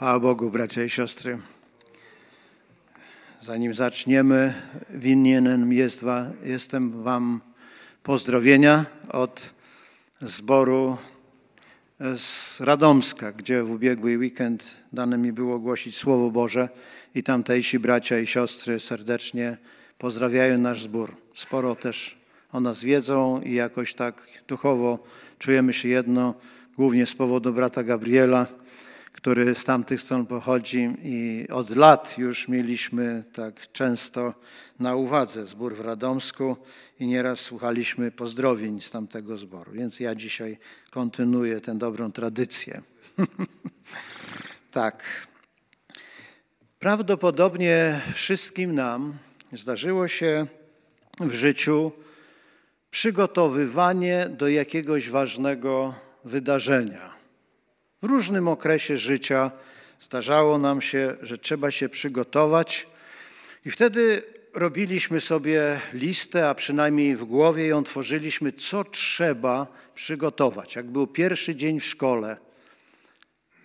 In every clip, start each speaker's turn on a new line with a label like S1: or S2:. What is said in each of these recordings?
S1: A Bogu, bracia i siostry. Zanim zaczniemy, winienem jest wa, jestem Wam pozdrowienia od zboru e, z Radomska, gdzie w ubiegły weekend dane mi było głosić Słowo Boże i tamtejsi bracia i siostry serdecznie pozdrawiają nasz zbór. Sporo też o nas wiedzą i jakoś tak duchowo czujemy się jedno, głównie z powodu brata Gabriela, który z tamtych stron pochodzi i od lat już mieliśmy tak często na uwadze zbór w Radomsku i nieraz słuchaliśmy pozdrowień z tamtego zboru. Więc ja dzisiaj kontynuuję tę dobrą tradycję. tak. Prawdopodobnie wszystkim nam zdarzyło się w życiu przygotowywanie do jakiegoś ważnego wydarzenia – w różnym okresie życia zdarzało nam się, że trzeba się przygotować, i wtedy robiliśmy sobie listę, a przynajmniej w głowie ją tworzyliśmy, co trzeba przygotować. Jak był pierwszy dzień w szkole,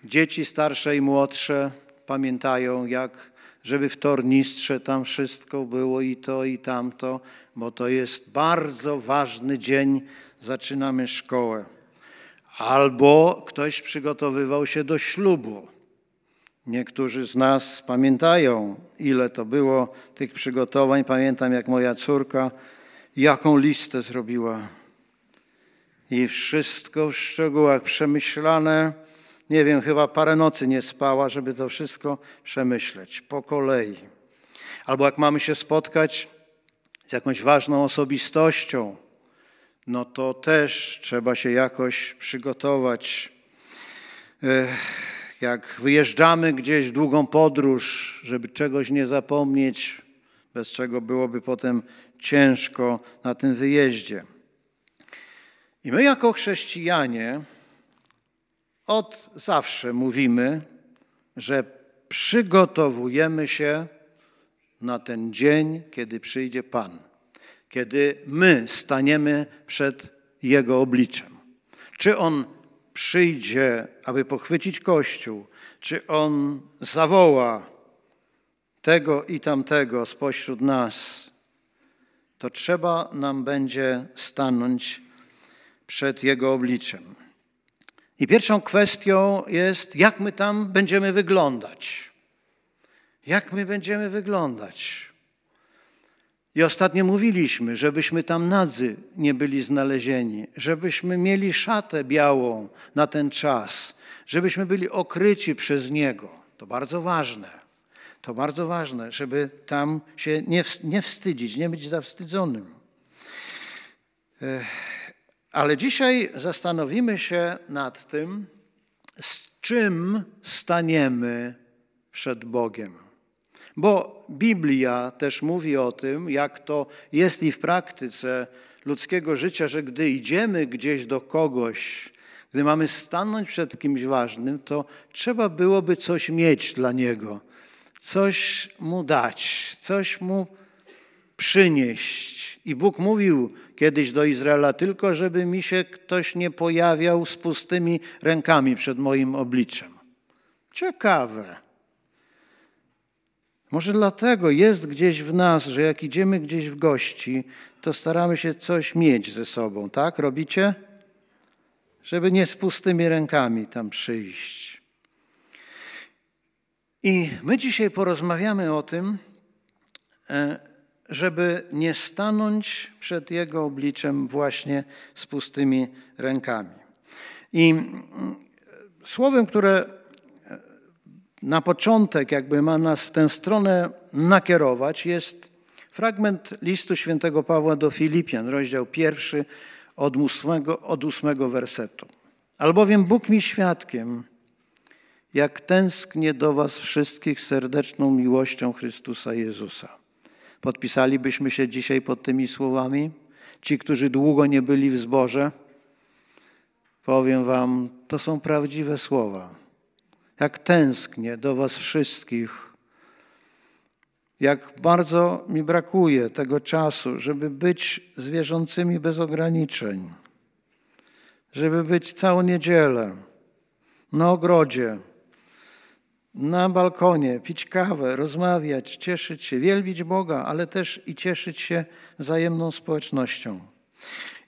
S1: dzieci starsze i młodsze pamiętają, jak żeby w tornistrze tam wszystko było i to, i tamto, bo to jest bardzo ważny dzień, zaczynamy szkołę albo ktoś przygotowywał się do ślubu. Niektórzy z nas pamiętają, ile to było tych przygotowań. Pamiętam, jak moja córka, jaką listę zrobiła. I wszystko w szczegółach przemyślane. Nie wiem, chyba parę nocy nie spała, żeby to wszystko przemyśleć po kolei. Albo jak mamy się spotkać z jakąś ważną osobistością, no to też trzeba się jakoś przygotować. Jak wyjeżdżamy gdzieś w długą podróż, żeby czegoś nie zapomnieć, bez czego byłoby potem ciężko na tym wyjeździe. I my, jako chrześcijanie, od zawsze mówimy, że przygotowujemy się na ten dzień, kiedy przyjdzie Pan kiedy my staniemy przed Jego obliczem. Czy On przyjdzie, aby pochwycić Kościół, czy On zawoła tego i tamtego spośród nas, to trzeba nam będzie stanąć przed Jego obliczem. I pierwszą kwestią jest, jak my tam będziemy wyglądać. Jak my będziemy wyglądać? I ostatnio mówiliśmy, żebyśmy tam nadzy nie byli znalezieni, żebyśmy mieli szatę białą na ten czas, żebyśmy byli okryci przez Niego. To bardzo ważne. To bardzo ważne, żeby tam się nie, nie wstydzić, nie być zawstydzonym. Ale dzisiaj zastanowimy się nad tym, z czym staniemy przed Bogiem. Bo Biblia też mówi o tym, jak to jest i w praktyce ludzkiego życia, że gdy idziemy gdzieś do kogoś, gdy mamy stanąć przed kimś ważnym, to trzeba byłoby coś mieć dla niego, coś mu dać, coś mu przynieść. I Bóg mówił kiedyś do Izraela, tylko żeby mi się ktoś nie pojawiał z pustymi rękami przed moim obliczem. Ciekawe. Może dlatego jest gdzieś w nas, że jak idziemy gdzieś w gości, to staramy się coś mieć ze sobą, tak? Robicie? Żeby nie z pustymi rękami tam przyjść. I my dzisiaj porozmawiamy o tym, e, żeby nie stanąć przed Jego obliczem właśnie z pustymi rękami. I mm, słowem, które na początek jakby ma nas w tę stronę nakierować, jest fragment listu świętego Pawła do Filipian, rozdział pierwszy, od ósmego, od ósmego wersetu. Albowiem Bóg mi świadkiem, jak tęsknię do was wszystkich serdeczną miłością Chrystusa Jezusa. Podpisalibyśmy się dzisiaj pod tymi słowami? Ci, którzy długo nie byli w zborze, powiem wam, to są prawdziwe słowa jak tęsknię do Was wszystkich, jak bardzo mi brakuje tego czasu, żeby być zwierzącymi bez ograniczeń, żeby być całą niedzielę na ogrodzie, na balkonie, pić kawę, rozmawiać, cieszyć się, wielbić Boga, ale też i cieszyć się wzajemną społecznością.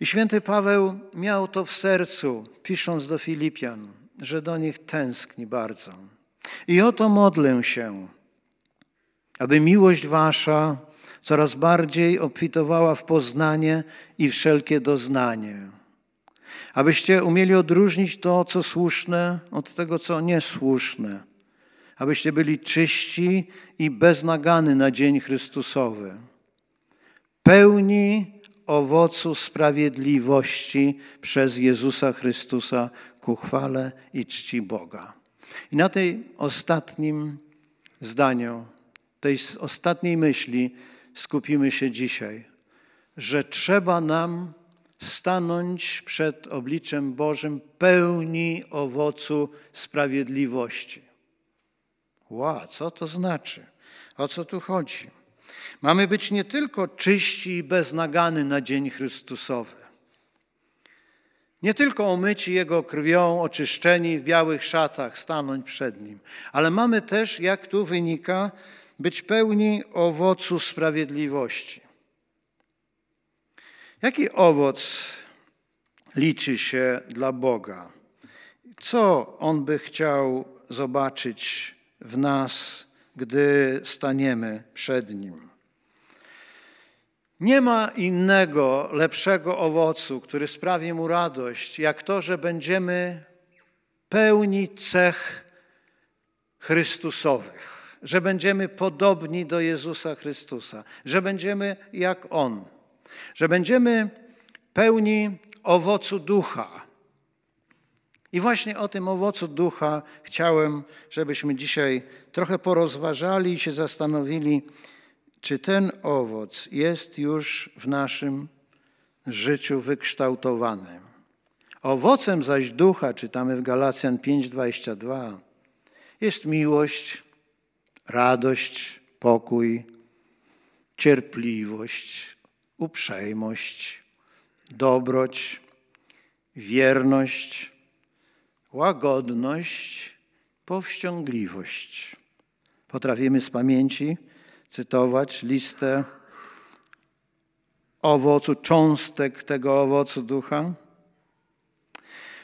S1: I święty Paweł miał to w sercu, pisząc do Filipian że do nich tęskni bardzo. I oto modlę się, aby miłość wasza coraz bardziej obfitowała w poznanie i wszelkie doznanie. Abyście umieli odróżnić to, co słuszne, od tego, co niesłuszne. Abyście byli czyści i beznagany na dzień Chrystusowy. Pełni owocu sprawiedliwości przez Jezusa Chrystusa, ku chwale i czci Boga. I na tej ostatnim zdaniu, tej ostatniej myśli skupimy się dzisiaj, że trzeba nam stanąć przed obliczem Bożym pełni owocu sprawiedliwości. Ła, co to znaczy? O co tu chodzi? Mamy być nie tylko czyści i beznagany na dzień Chrystusowy, nie tylko omyci Jego krwią, oczyszczeni w białych szatach, stanąć przed Nim, ale mamy też, jak tu wynika, być pełni owocu sprawiedliwości. Jaki owoc liczy się dla Boga? Co On by chciał zobaczyć w nas, gdy staniemy przed Nim? Nie ma innego lepszego owocu, który sprawi mu radość, jak to, że będziemy pełni cech Chrystusowych, że będziemy podobni do Jezusa Chrystusa, że będziemy jak On, że będziemy pełni owocu ducha. I właśnie o tym owocu ducha chciałem, żebyśmy dzisiaj trochę porozważali i się zastanowili, czy ten owoc jest już w naszym życiu wykształtowany. Owocem zaś ducha, czytamy w Galacjan 5:22, jest miłość, radość, pokój, cierpliwość, uprzejmość, dobroć, wierność, łagodność, powściągliwość. Potrafimy z pamięci cytować listę owocu, cząstek tego owocu ducha.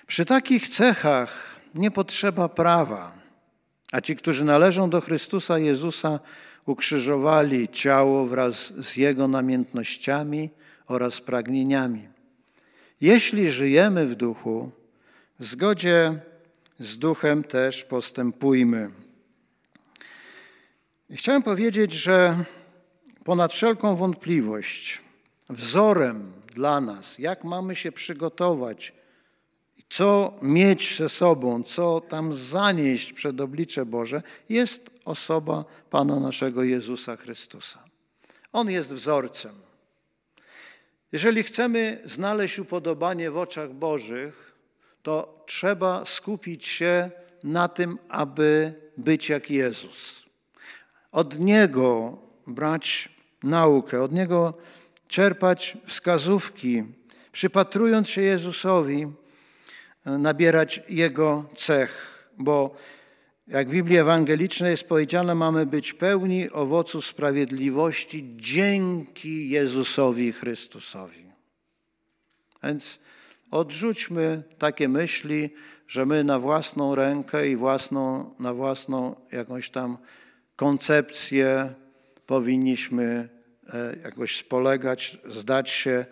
S1: Przy takich cechach nie potrzeba prawa, a ci, którzy należą do Chrystusa Jezusa, ukrzyżowali ciało wraz z jego namiętnościami oraz pragnieniami. Jeśli żyjemy w duchu, w zgodzie z duchem też postępujmy. I chciałem powiedzieć, że ponad wszelką wątpliwość wzorem dla nas, jak mamy się przygotować, co mieć ze sobą, co tam zanieść przed oblicze Boże, jest osoba Pana naszego Jezusa Chrystusa. On jest wzorcem. Jeżeli chcemy znaleźć upodobanie w oczach Bożych, to trzeba skupić się na tym, aby być jak Jezus od Niego brać naukę, od Niego czerpać wskazówki, przypatrując się Jezusowi, e, nabierać Jego cech, bo jak w Biblii Ewangelicznej jest powiedziane, mamy być pełni owocu sprawiedliwości dzięki Jezusowi Chrystusowi. Więc odrzućmy takie myśli, że my na własną rękę i własną, na własną jakąś tam koncepcję, powinniśmy e, jakoś spolegać, zdać się,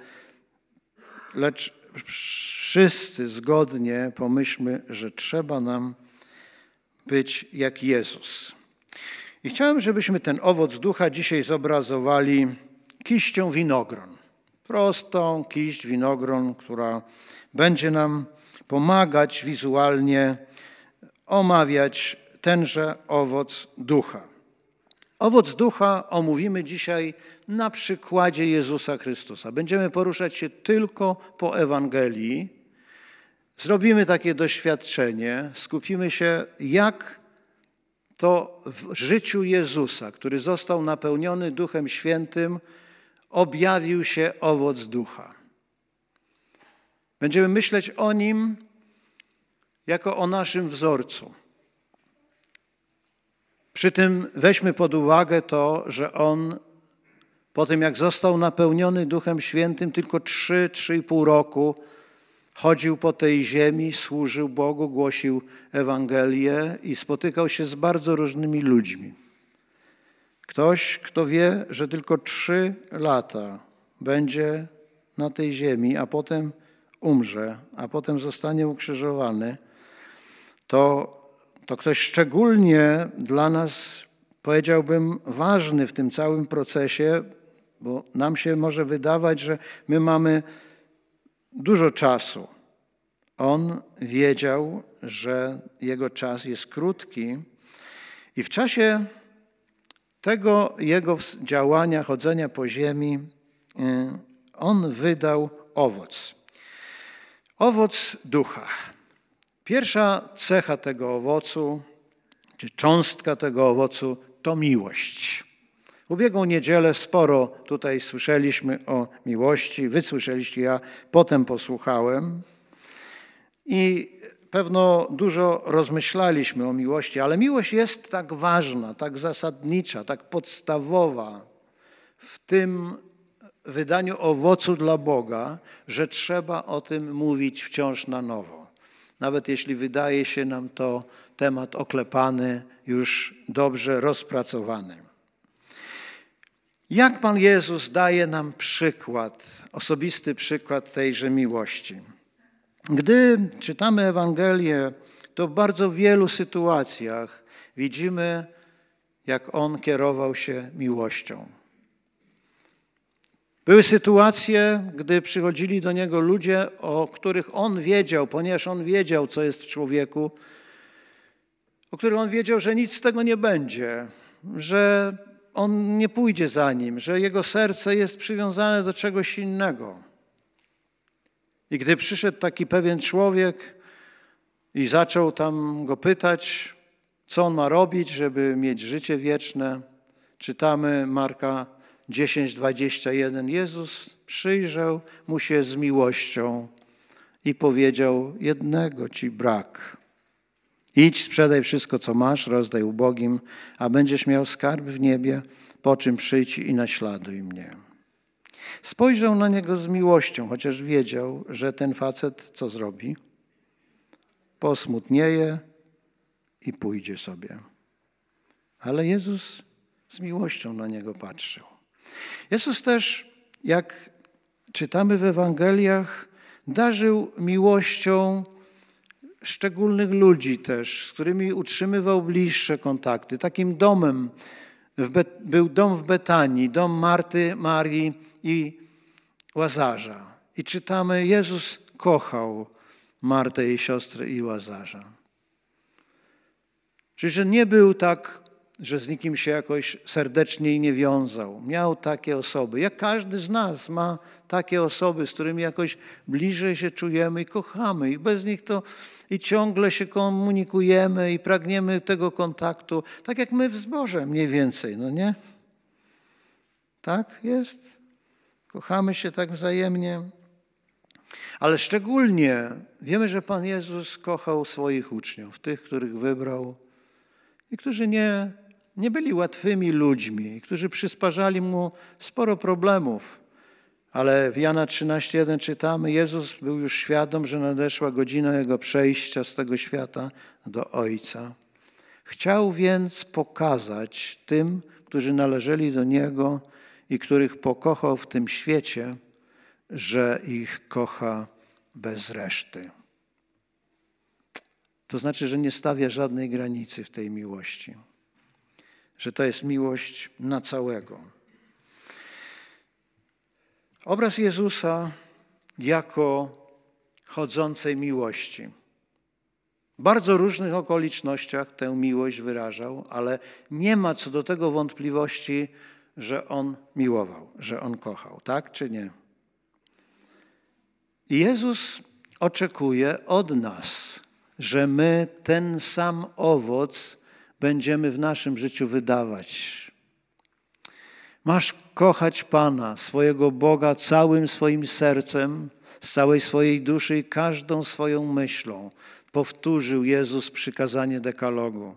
S1: lecz wszyscy zgodnie pomyślmy, że trzeba nam być jak Jezus. I chciałem, żebyśmy ten owoc ducha dzisiaj zobrazowali kiścią winogron. Prostą kiść winogron, która będzie nam pomagać wizualnie omawiać tenże owoc ducha. Owoc ducha omówimy dzisiaj na przykładzie Jezusa Chrystusa. Będziemy poruszać się tylko po Ewangelii. Zrobimy takie doświadczenie, skupimy się, jak to w życiu Jezusa, który został napełniony Duchem Świętym, objawił się owoc ducha. Będziemy myśleć o nim jako o naszym wzorcu. Przy tym weźmy pod uwagę to, że on po tym jak został napełniony Duchem Świętym, tylko trzy, trzy i pół roku chodził po tej ziemi, służył Bogu, głosił Ewangelię i spotykał się z bardzo różnymi ludźmi. Ktoś, kto wie, że tylko trzy lata będzie na tej ziemi, a potem umrze, a potem zostanie ukrzyżowany, to to ktoś szczególnie dla nas, powiedziałbym, ważny w tym całym procesie, bo nam się może wydawać, że my mamy dużo czasu. On wiedział, że jego czas jest krótki i w czasie tego jego działania, chodzenia po ziemi, y, on wydał owoc. Owoc ducha. Pierwsza cecha tego owocu, czy cząstka tego owocu, to miłość. W ubiegłą niedzielę sporo tutaj słyszeliśmy o miłości, wysłyszeliście, ja potem posłuchałem. I pewno dużo rozmyślaliśmy o miłości, ale miłość jest tak ważna, tak zasadnicza, tak podstawowa w tym wydaniu owocu dla Boga, że trzeba o tym mówić wciąż na nowo nawet jeśli wydaje się nam to temat oklepany, już dobrze rozpracowany. Jak Pan Jezus daje nam przykład, osobisty przykład tejże miłości? Gdy czytamy Ewangelię, to w bardzo wielu sytuacjach widzimy, jak On kierował się miłością. Były sytuacje, gdy przychodzili do niego ludzie, o których on wiedział, ponieważ on wiedział, co jest w człowieku, o których on wiedział, że nic z tego nie będzie, że on nie pójdzie za nim, że jego serce jest przywiązane do czegoś innego. I gdy przyszedł taki pewien człowiek i zaczął tam go pytać, co on ma robić, żeby mieć życie wieczne, czytamy Marka 10:21 Jezus przyjrzał mu się z miłością i powiedział: Jednego ci brak. Idź, sprzedaj wszystko, co masz, rozdaj ubogim, a będziesz miał skarb w niebie, po czym przyjdź i naśladuj mnie. Spojrzał na niego z miłością, chociaż wiedział, że ten facet co zrobi? Posmutnieje i pójdzie sobie. Ale Jezus z miłością na niego patrzył. Jezus też, jak czytamy w Ewangeliach, darzył miłością szczególnych ludzi też, z którymi utrzymywał bliższe kontakty. Takim domem był dom w Betanii, dom Marty, Marii i Łazarza. I czytamy, Jezus kochał Martę, jej siostrę i Łazarza. Czyli, że nie był tak że z nikim się jakoś serdeczniej nie wiązał. Miał takie osoby. Jak każdy z nas ma takie osoby, z którymi jakoś bliżej się czujemy i kochamy. I bez nich to i ciągle się komunikujemy i pragniemy tego kontaktu. Tak jak my w zborze mniej więcej, no nie? Tak jest? Kochamy się tak wzajemnie. Ale szczególnie wiemy, że Pan Jezus kochał swoich uczniów, tych, których wybrał i którzy nie nie byli łatwymi ludźmi, którzy przysparzali mu sporo problemów. Ale w Jana 13:1 czytamy: Jezus był już świadom, że nadeszła godzina jego przejścia z tego świata do Ojca. Chciał więc pokazać tym, którzy należeli do niego i których pokochał w tym świecie, że ich kocha bez reszty. To znaczy, że nie stawia żadnej granicy w tej miłości że to jest miłość na całego. Obraz Jezusa jako chodzącej miłości. W bardzo różnych okolicznościach tę miłość wyrażał, ale nie ma co do tego wątpliwości, że on miłował, że on kochał, tak czy nie? Jezus oczekuje od nas, że my ten sam owoc będziemy w naszym życiu wydawać. Masz kochać Pana, swojego Boga, całym swoim sercem, z całej swojej duszy i każdą swoją myślą. Powtórzył Jezus przykazanie dekalogu.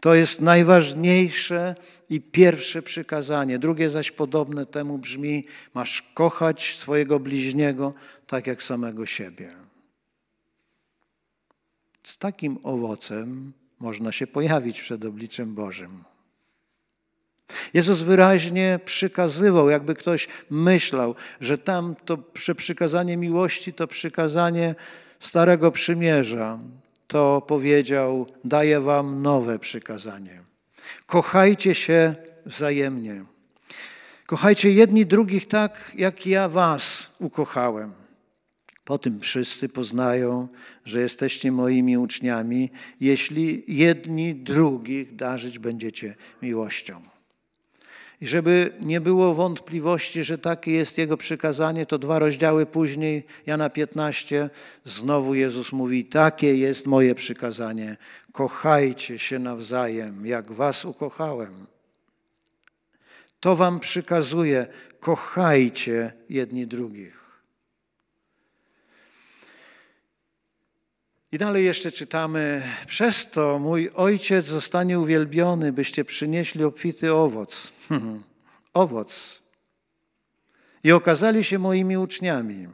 S1: To jest najważniejsze i pierwsze przykazanie. Drugie zaś podobne temu brzmi: masz kochać swojego bliźniego tak jak samego siebie. Z takim owocem można się pojawić przed obliczem Bożym. Jezus wyraźnie przykazywał, jakby ktoś myślał, że tam to przeprzykazanie przykazanie miłości to przykazanie Starego Przymierza, to powiedział: Daję wam nowe przykazanie. Kochajcie się wzajemnie. Kochajcie jedni drugich tak, jak ja was ukochałem. Po tym wszyscy poznają, że jesteście moimi uczniami, jeśli jedni drugich darzyć będziecie miłością. I żeby nie było wątpliwości, że takie jest Jego przykazanie, to dwa rozdziały później, Jana 15, znowu Jezus mówi: Takie jest moje przykazanie. Kochajcie się nawzajem, jak Was ukochałem. To Wam przykazuje: kochajcie jedni drugich. I dalej jeszcze czytamy: Przez to mój ojciec zostanie uwielbiony, byście przynieśli obfity owoc. owoc. I okazali się moimi uczniami.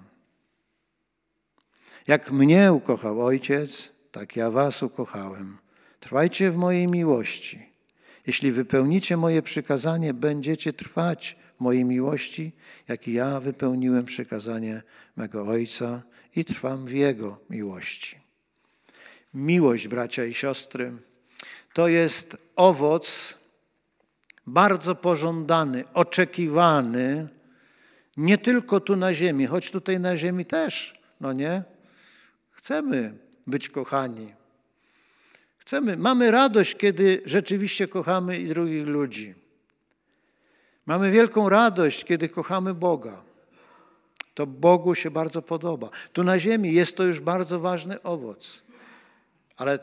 S1: Jak mnie ukochał ojciec, tak ja was ukochałem. Trwajcie w mojej miłości. Jeśli wypełnicie moje przykazanie, będziecie trwać w mojej miłości, jak i ja wypełniłem przykazanie mego ojca i trwam w jego miłości. Miłość, bracia i siostry, to jest owoc bardzo pożądany, oczekiwany, nie tylko tu na ziemi, choć tutaj na ziemi też, no nie? Chcemy być kochani. Chcemy, mamy radość, kiedy rzeczywiście kochamy i drugich ludzi. Mamy wielką radość, kiedy kochamy Boga. To Bogu się bardzo podoba. Tu na ziemi jest to już bardzo ważny owoc. Ale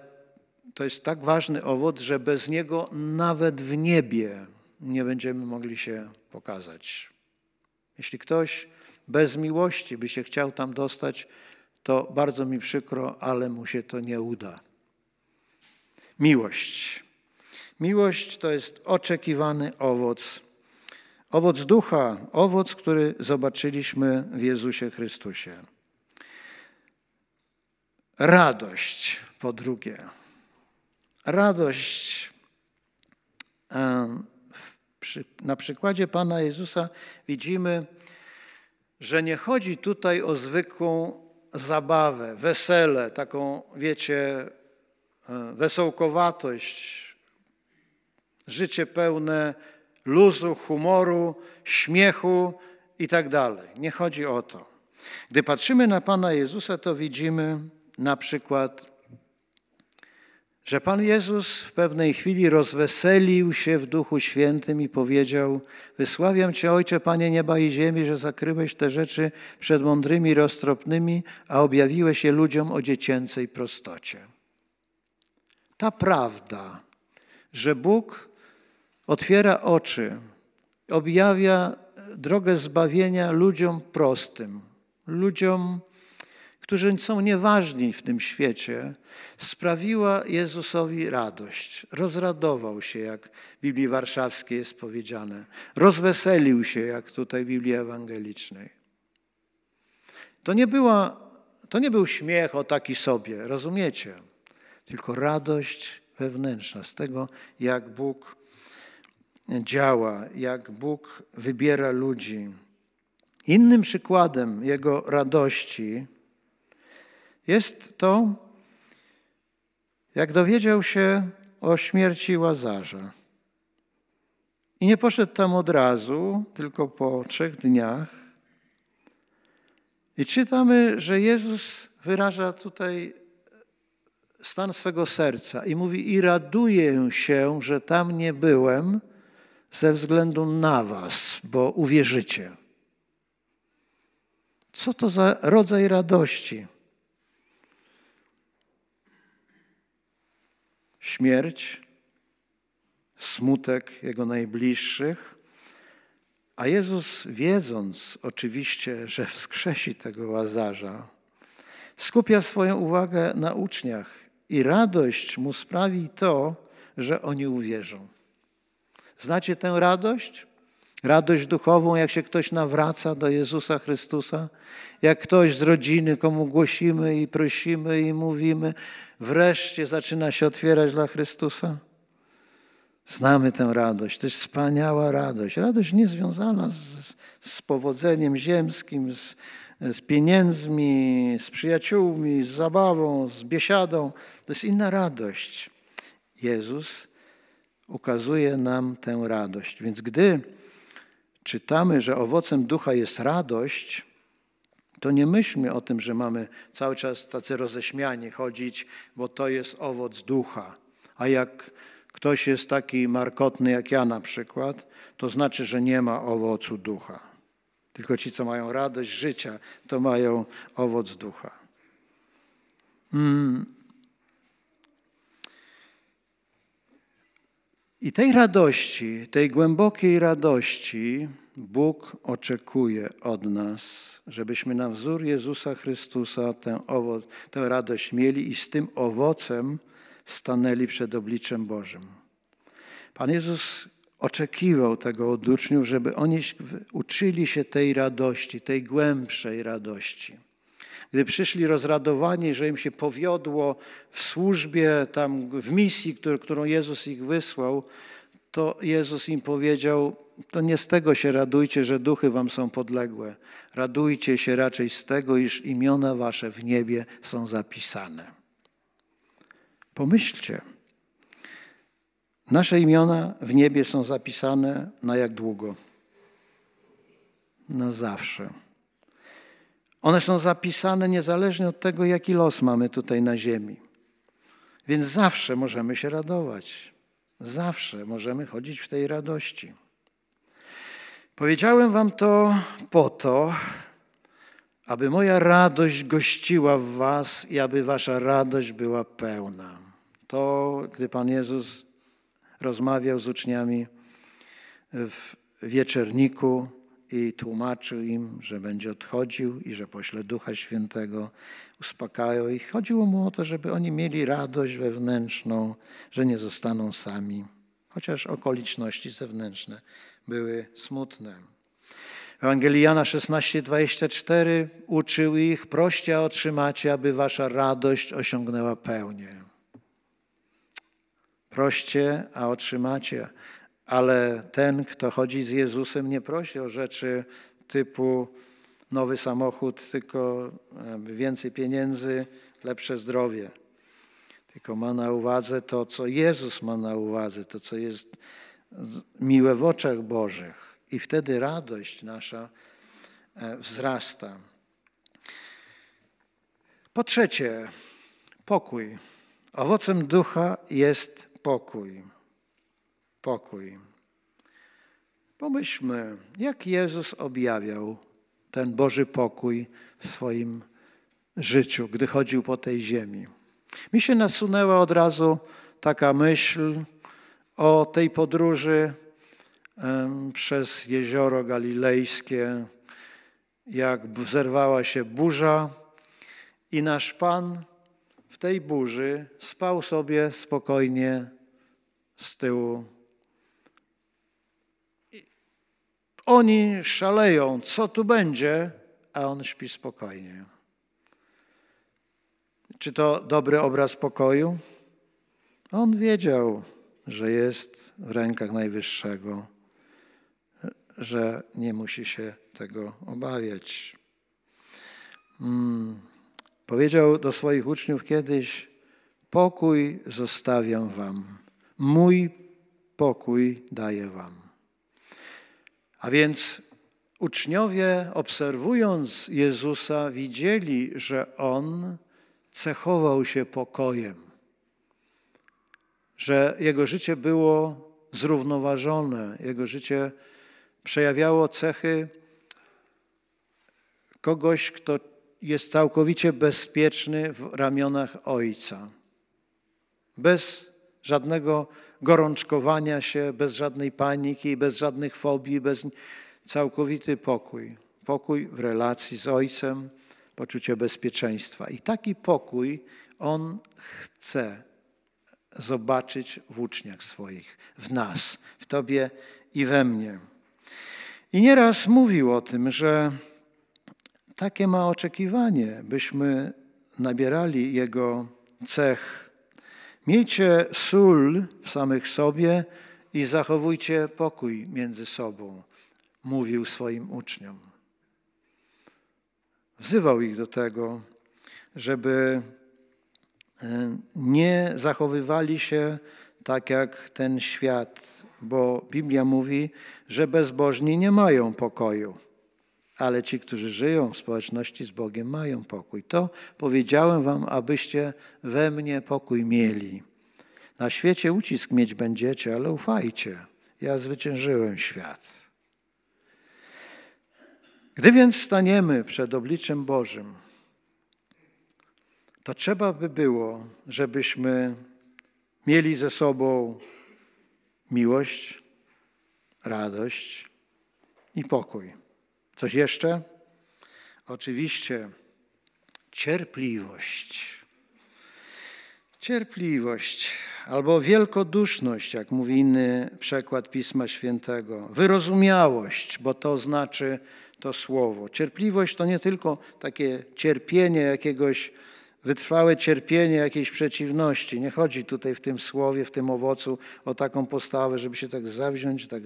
S1: to jest tak ważny owoc, że bez niego nawet w niebie nie będziemy mogli się pokazać. Jeśli ktoś bez miłości by się chciał tam dostać, to bardzo mi przykro, ale mu się to nie uda. Miłość. Miłość to jest oczekiwany owoc. Owoc ducha, owoc, który zobaczyliśmy w Jezusie Chrystusie. Radość. Po drugie, radość na przykładzie Pana Jezusa widzimy, że nie chodzi tutaj o zwykłą zabawę, wesele, taką, wiecie, e, wesołkowatość, życie pełne luzu, humoru, śmiechu i tak dalej. Nie chodzi o to. Gdy patrzymy na Pana Jezusa, to widzimy na przykład że Pan Jezus w pewnej chwili rozweselił się w Duchu Świętym i powiedział: Wysławiam Cię, Ojcze, Panie nieba i ziemi, że zakryłeś te rzeczy przed mądrymi, roztropnymi, a objawiłeś je ludziom o dziecięcej prostocie. Ta prawda, że Bóg otwiera oczy, objawia drogę zbawienia ludziom prostym, ludziom którzy są nieważni w tym świecie, sprawiła Jezusowi radość. Rozradował się, jak w Biblii Warszawskiej jest powiedziane. Rozweselił się, jak tutaj w Biblii Ewangelicznej. To nie, była, to nie był śmiech o taki sobie, rozumiecie? Tylko radość wewnętrzna z tego, jak Bóg działa, jak Bóg wybiera ludzi. Innym przykładem jego radości jest to, jak dowiedział się o śmierci Łazarza. I nie poszedł tam od razu, tylko po trzech dniach. I czytamy, że Jezus wyraża tutaj stan swego serca i mówi: I raduję się, że tam nie byłem ze względu na Was, bo uwierzycie. Co to za rodzaj radości? śmierć, smutek jego najbliższych. A Jezus, wiedząc oczywiście, że wskrzesi tego łazarza, skupia swoją uwagę na uczniach i radość mu sprawi to, że oni uwierzą. Znacie tę radość? Radość duchową, jak się ktoś nawraca do Jezusa Chrystusa, jak ktoś z rodziny, komu głosimy i prosimy i mówimy, wreszcie zaczyna się otwierać dla Chrystusa? Znamy tę radość, to jest wspaniała radość. Radość niezwiązana z, z powodzeniem ziemskim, z, z pieniędzmi, z przyjaciółmi, z zabawą, z biesiadą. To jest inna radość. Jezus ukazuje nam tę radość. Więc gdy czytamy, że owocem ducha jest radość, to nie myślmy o tym, że mamy cały czas tacy roześmiani chodzić, bo to jest owoc ducha. A jak ktoś jest taki markotny jak ja na przykład, to znaczy, że nie ma owocu ducha. Tylko ci, co mają radość życia, to mają owoc ducha. Mm. I tej radości, tej głębokiej radości, Bóg oczekuje od nas, żebyśmy na wzór Jezusa Chrystusa tę, owoc, tę radość mieli i z tym owocem stanęli przed obliczem Bożym. Pan Jezus oczekiwał tego od uczniów, żeby oni uczyli się tej radości, tej głębszej radości. Gdy przyszli rozradowani, że im się powiodło w służbie, tam w misji, którą Jezus ich wysłał, to Jezus im powiedział, to nie z tego się radujcie, że duchy wam są podległe. Radujcie się raczej z tego, iż imiona wasze w niebie są zapisane. Pomyślcie, nasze imiona w niebie są zapisane na jak długo? Na zawsze. One są zapisane niezależnie od tego, jaki los mamy tutaj na ziemi. Więc zawsze możemy się radować. Zawsze możemy chodzić w tej radości. Powiedziałem wam to po to, aby moja radość gościła w was i aby wasza radość była pełna. To, gdy Pan Jezus rozmawiał z uczniami w wieczerniku i tłumaczył im, że będzie odchodził i że pośle Ducha Świętego, uspokajał ich. Chodziło mu o to, żeby oni mieli radość wewnętrzną, że nie zostaną sami chociaż okoliczności zewnętrzne były smutne. Ewangelii Jana 16:24 uczył ich: Proście, a otrzymacie, aby wasza radość osiągnęła pełnię. Proście, a otrzymacie, ale ten, kto chodzi z Jezusem, nie prosi o rzeczy typu nowy samochód, tylko e, więcej pieniędzy, lepsze zdrowie tylko ma na uwadze to, co Jezus ma na uwadze, to, co jest miłe w oczach Bożych. I wtedy radość nasza e, wzrasta. Po trzecie, pokój. Owocem ducha jest pokój. Pokój. Pomyślmy, jak Jezus objawiał ten Boży pokój w swoim życiu, gdy chodził po tej ziemi. Mi się nasunęła od razu taka myśl o tej podróży przez jezioro galilejskie, jak zerwała się burza i nasz Pan w tej burzy spał sobie spokojnie z tyłu. Oni szaleją, co tu będzie, a on śpi spokojnie. Czy to dobry obraz pokoju? On wiedział, że jest w rękach Najwyższego, że nie musi się tego obawiać. Hmm. Powiedział do swoich uczniów kiedyś: Pokój zostawiam wam, mój pokój daję wam. A więc uczniowie, obserwując Jezusa, widzieli, że on cechował się pokojem, że jego życie było zrównoważone, jego życie przejawiało cechy kogoś, kto jest całkowicie bezpieczny w ramionach Ojca. Bez żadnego gorączkowania się, bez żadnej paniki, bez żadnych fobii, bez całkowity pokój. Pokój w relacji z Ojcem, poczucie bezpieczeństwa. I taki pokój on chce zobaczyć w uczniach swoich, w nas, w Tobie i we mnie. I nieraz mówił o tym, że takie ma oczekiwanie, byśmy nabierali Jego cech. Miejcie sól w samych sobie i zachowujcie pokój między sobą, mówił swoim uczniom wzywał ich do tego, żeby e, nie zachowywali się tak jak ten świat, bo Biblia mówi, że bezbożni nie mają pokoju, ale ci, którzy żyją w społeczności z Bogiem, mają pokój. To powiedziałem wam, abyście we mnie pokój mieli. Na świecie ucisk mieć będziecie, ale ufajcie, ja zwyciężyłem świat. Gdy więc staniemy przed obliczem Bożym, to trzeba by było, żebyśmy mieli ze sobą miłość, radość i pokój. Coś jeszcze? Oczywiście cierpliwość. Cierpliwość albo wielkoduszność, jak mówi inny przekład Pisma Świętego, wyrozumiałość, bo to znaczy to słowo. Cierpliwość to nie tylko takie cierpienie jakiegoś, wytrwałe cierpienie jakiejś przeciwności. Nie chodzi tutaj w tym słowie, w tym owocu o taką postawę, żeby się tak zawziąć, tak,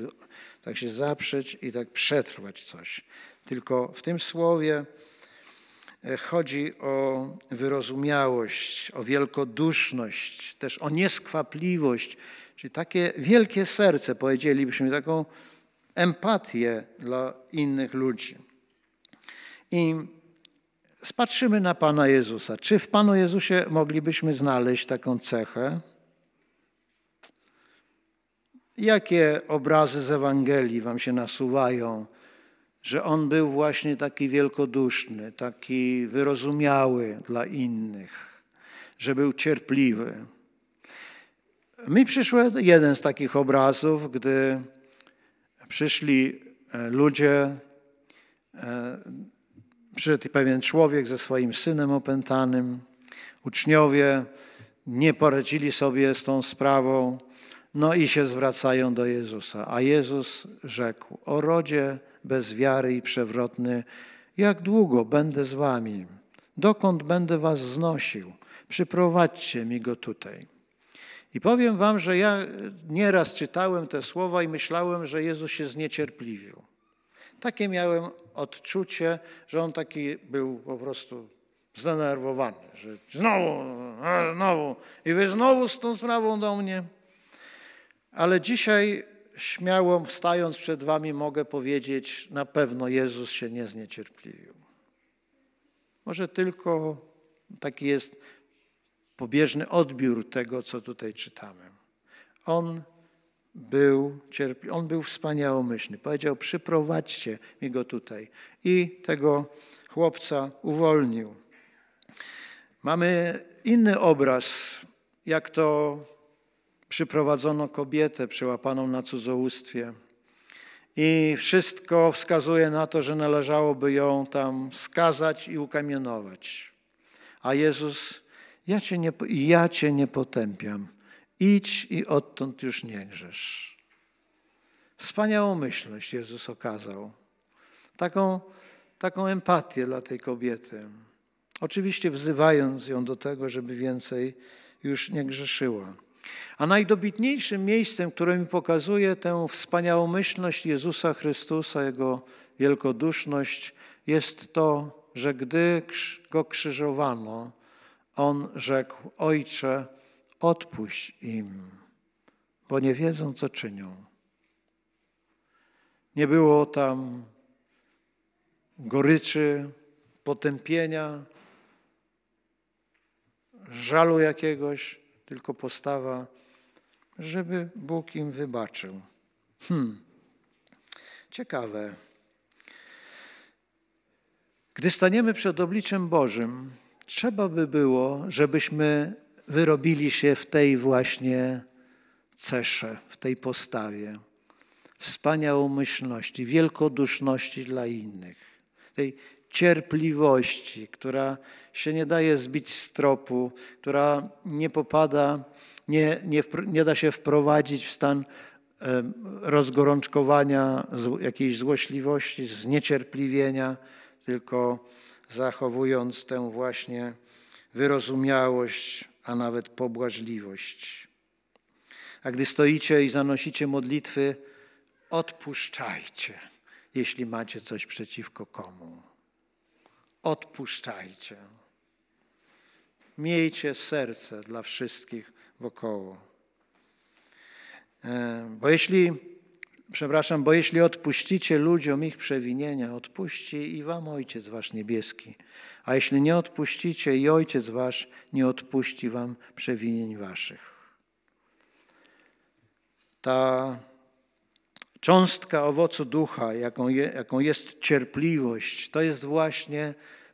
S1: tak się zaprzeć i tak przetrwać coś. Tylko w tym słowie e, chodzi o wyrozumiałość, o wielkoduszność, też o nieskwapliwość, czyli takie wielkie serce, powiedzielibyśmy, taką empatię dla innych ludzi. I spatrzymy na Pana Jezusa. Czy w Panu Jezusie moglibyśmy znaleźć taką cechę? Jakie obrazy z Ewangelii Wam się nasuwają, że On był właśnie taki wielkoduszny, taki wyrozumiały dla innych, że był cierpliwy? Mi przyszły jeden z takich obrazów, gdy przyszli e, ludzie, e, przyszedł pewien człowiek ze swoim synem opętanym, uczniowie nie poradzili sobie z tą sprawą, no i się zwracają do Jezusa. A Jezus rzekł: O rodzie bez wiary i przewrotny, jak długo będę z wami? Dokąd będę was znosił? Przyprowadźcie mi go tutaj. I powiem wam, że ja e, nieraz czytałem te słowa i myślałem, że Jezus się zniecierpliwił. Takie miałem odczucie, że on taki był po prostu zdenerwowany, że znowu, e, znowu i wy znowu z tą sprawą do mnie. Ale dzisiaj śmiało stając przed wami mogę powiedzieć, na pewno Jezus się nie zniecierpliwił. Może tylko taki jest pobieżny odbiór tego, co tutaj czytamy. On był, on był wspaniałomyślny. Powiedział: Przyprowadźcie mi go tutaj. I tego chłopca uwolnił. Mamy inny obraz, jak to przyprowadzono kobietę przyłapaną na cudzołóstwie. I wszystko wskazuje na to, że należałoby ją tam skazać i ukamienować. A Jezus ja cię nie, ja cię nie potępiam. Idź i odtąd już nie grzesz. Wspaniałą myślność Jezus okazał. Taką, taką empatię dla tej kobiety. Oczywiście wzywając ją do tego, żeby więcej już nie grzeszyła. A najdobitniejszym miejscem, które mi pokazuje tę wspaniałą myślność Jezusa Chrystusa, Jego wielkoduszność, jest to, że gdy go krzyżowano, on rzekł: Ojcze, odpuść im, bo nie wiedzą, co czynią. Nie było tam goryczy, potępienia, żalu jakiegoś, tylko postawa, żeby Bóg im wybaczył. Hmm. Ciekawe. Gdy staniemy przed obliczem Bożym, Trzeba by było, żebyśmy wyrobili się w tej właśnie cesze, w tej postawie wspaniałomyślności, wielkoduszności dla innych, tej cierpliwości, która się nie daje zbić z tropu, która nie popada, nie, nie, nie da się wprowadzić w stan rozgorączkowania, jakiejś złośliwości, zniecierpliwienia, tylko zachowując tę właśnie wyrozumiałość, a nawet pobłażliwość. A gdy stoicie i zanosicie modlitwy, odpuszczajcie, jeśli macie coś przeciwko komu. Odpuszczajcie. Miejcie serce dla wszystkich wokoło. E, bo jeśli przepraszam, bo jeśli odpuścicie ludziom ich przewinienia, odpuści i wam Ojciec Wasz Niebieski. A jeśli nie odpuścicie i Ojciec Wasz nie odpuści wam przewinień Waszych. Ta cząstka owocu ducha, jaką, je, jaką jest cierpliwość, to jest właśnie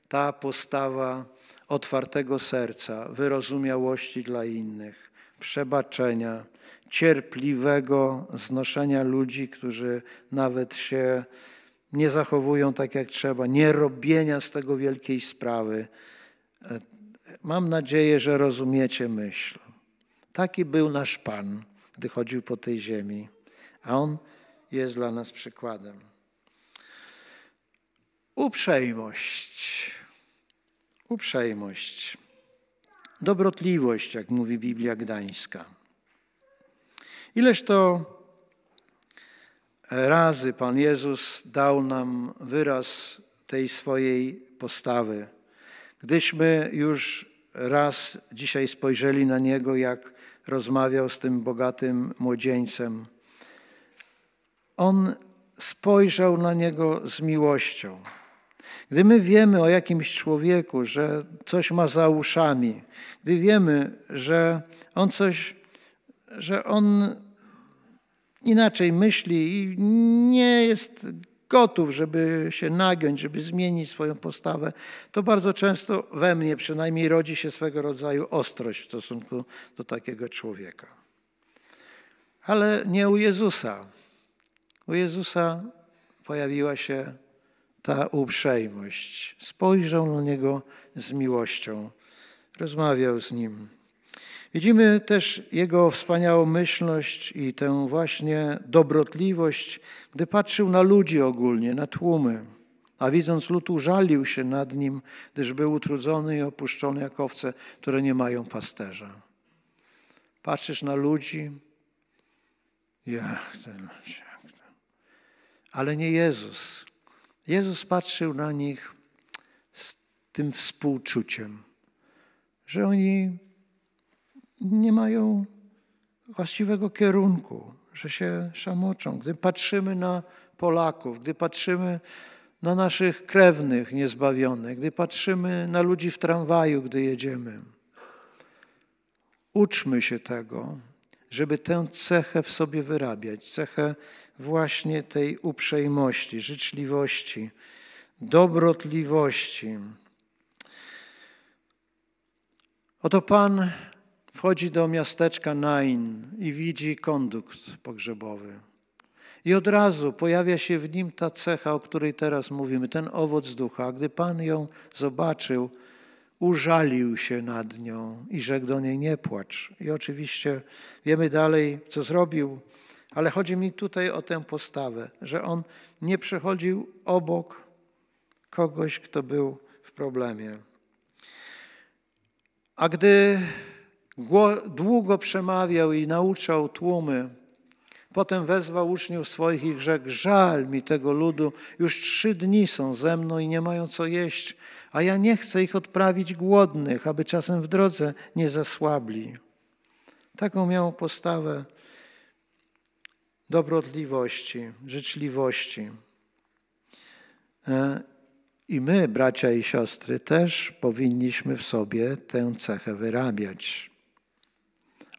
S1: ta postawa otwartego serca, wyrozumiałości dla innych, przebaczenia cierpliwego znoszenia ludzi, którzy nawet się nie zachowują tak jak trzeba, nie robienia z tego wielkiej sprawy. E, mam nadzieję, że rozumiecie myśl. Taki był nasz Pan, gdy chodził po tej ziemi, a On jest dla nas przykładem. Uprzejmość. Uprzejmość. Dobrotliwość, jak mówi Biblia Gdańska. Ileż to razy Pan Jezus dał nam wyraz tej swojej postawy. Gdyśmy już raz dzisiaj spojrzeli na Niego, jak rozmawiał z tym bogatym młodzieńcem, On spojrzał na Niego z miłością. Gdy my wiemy o jakimś człowieku, że coś ma za uszami, gdy wiemy, że on coś że on inaczej myśli i nie jest gotów, żeby się nagiąć, żeby zmienić swoją postawę, to bardzo często we mnie przynajmniej rodzi się swego rodzaju ostrość w stosunku do takiego człowieka. Ale nie u Jezusa. U Jezusa pojawiła się ta uprzejmość. Spojrzał na niego z miłością, rozmawiał z nim. Widzimy też jego wspaniałą myślność i tę właśnie dobrotliwość, gdy patrzył na ludzi ogólnie, na tłumy. A widząc lud, użalił się nad nim, gdyż był utrudzony i opuszczony jak owce, które nie mają pasterza. Patrzysz na ludzi, jak te ludzie, jak te. Ale nie Jezus. Jezus patrzył na nich z tym współczuciem, że oni nie mają właściwego kierunku, że się szamoczą. Gdy patrzymy na Polaków, gdy patrzymy na naszych krewnych niezbawionych, gdy patrzymy na ludzi w tramwaju, gdy jedziemy. Uczmy się tego, żeby tę cechę w sobie wyrabiać, cechę właśnie tej uprzejmości, życzliwości, dobrotliwości. Oto Pan Wchodzi do miasteczka Nain i widzi kondukt pogrzebowy. I od razu pojawia się w nim ta cecha, o której teraz mówimy, ten owoc ducha. A gdy Pan ją zobaczył, użalił się nad nią i rzekł do niej: Nie płacz. I oczywiście wiemy dalej, co zrobił, ale chodzi mi tutaj o tę postawę, że on nie przechodził obok kogoś, kto był w problemie. A gdy Długo przemawiał i nauczał tłumy. Potem wezwał uczniów swoich i rzekł: Żal mi tego ludu, już trzy dni są ze mną i nie mają co jeść, a ja nie chcę ich odprawić głodnych, aby czasem w drodze nie zasłabli. Taką miał postawę dobrotliwości, życzliwości. E, I my, bracia i siostry, też powinniśmy w sobie tę cechę wyrabiać